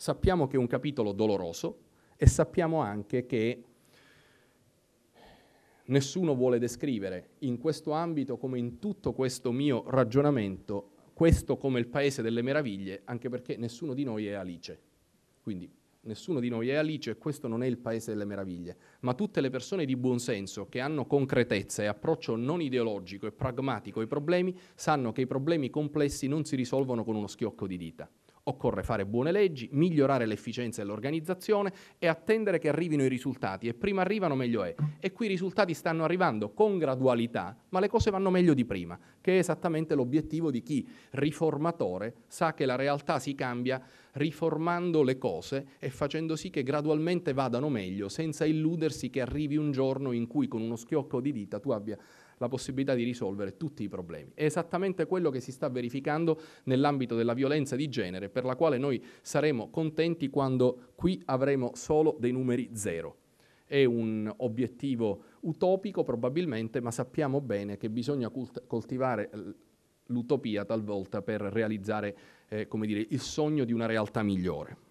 Sappiamo che è un capitolo doloroso e sappiamo anche che nessuno vuole descrivere in questo ambito, come in tutto questo mio ragionamento, questo come il paese delle meraviglie, anche perché nessuno di noi è Alice. Quindi nessuno di noi è Alice e questo non è il paese delle meraviglie, ma tutte le persone di buonsenso che hanno concretezza e approccio non ideologico e pragmatico ai problemi sanno che i problemi complessi non si risolvono con uno schiocco di dita. Occorre fare buone leggi, migliorare l'efficienza e l'organizzazione e attendere che arrivino i risultati e prima arrivano meglio è. E qui i risultati stanno arrivando con gradualità, ma le cose vanno meglio di prima, che è esattamente l'obiettivo di chi riformatore sa che la realtà si cambia riformando le cose e facendo sì che gradualmente vadano meglio, senza illudersi che arrivi un giorno in cui con uno schiocco di dita tu abbia la possibilità di risolvere tutti i problemi. È esattamente quello che si sta verificando nell'ambito della violenza di genere, per la quale noi saremo contenti quando qui avremo solo dei numeri zero. È un obiettivo utopico probabilmente, ma sappiamo bene che bisogna cult- coltivare l'utopia talvolta per realizzare eh, dire, il sogno di una realtà migliore.